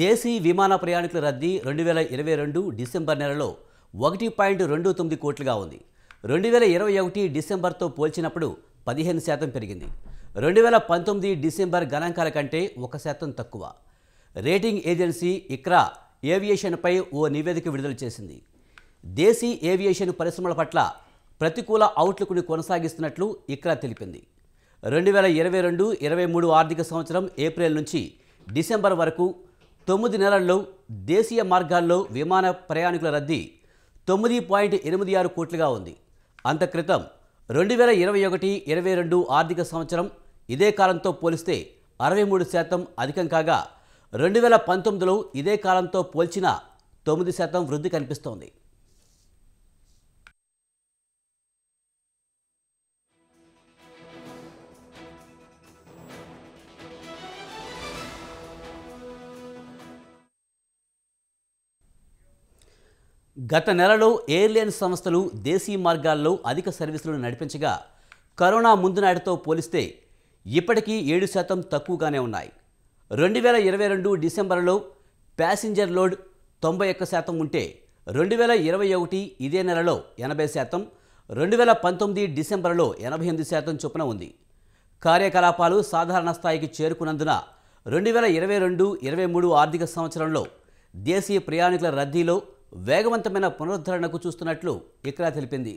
దేశీ విమాన ప్రయాణికుల రద్దీ రెండు వేల ఇరవై రెండు డిసెంబర్ నెలలో ఒకటి పాయింట్ రెండు తొమ్మిది కోట్లుగా ఉంది రెండు వేల ఇరవై ఒకటి డిసెంబర్తో పోల్చినప్పుడు పదిహేను శాతం పెరిగింది రెండు వేల పంతొమ్మిది డిసెంబర్ గణాంకాల కంటే ఒక శాతం తక్కువ రేటింగ్ ఏజెన్సీ ఇక్రా ఏవియేషన్పై ఓ నివేదిక విడుదల చేసింది దేశీ ఏవియేషన్ పరిశ్రమల పట్ల ప్రతికూల అవుట్లుక్ను కొనసాగిస్తున్నట్లు ఇక్రా తెలిపింది రెండు వేల ఇరవై రెండు ఇరవై మూడు ఆర్థిక సంవత్సరం ఏప్రిల్ నుంచి డిసెంబర్ వరకు తొమ్మిది నెలల్లో దేశీయ మార్గాల్లో విమాన ప్రయాణికుల రద్దీ తొమ్మిది పాయింట్ ఎనిమిది ఆరు కోట్లుగా ఉంది అంత క్రితం రెండు వేల ఇరవై ఒకటి ఇరవై రెండు ఆర్థిక సంవత్సరం ఇదే కాలంతో పోలిస్తే అరవై మూడు శాతం అధికం కాగా రెండు వేల పంతొమ్మిదిలో ఇదే కాలంతో పోల్చిన తొమ్మిది శాతం వృద్ధి కనిపిస్తోంది గత నెలలో ఎయిర్లైన్ సంస్థలు దేశీయ మార్గాల్లో అధిక సర్వీసులను నడిపించగా కరోనా ముందు పోలిస్తే ఇప్పటికీ ఏడు శాతం తక్కువగానే ఉన్నాయి రెండు వేల ఇరవై రెండు డిసెంబర్లో ప్యాసింజర్ లోడ్ తొంభై ఒక్క శాతం ఉంటే రెండు వేల ఇరవై ఒకటి ఇదే నెలలో ఎనభై శాతం రెండు వేల పంతొమ్మిది డిసెంబర్లో ఎనభై ఎనిమిది శాతం చొప్పున ఉంది కార్యకలాపాలు సాధారణ స్థాయికి చేరుకున్నందున రెండు వేల ఇరవై రెండు ఇరవై మూడు ఆర్థిక సంవత్సరంలో దేశీయ ప్రయాణికుల రద్దీలో వేగవంతమైన పునరుద్ధరణకు చూస్తున్నట్లు ఇక్రా తెలిపింది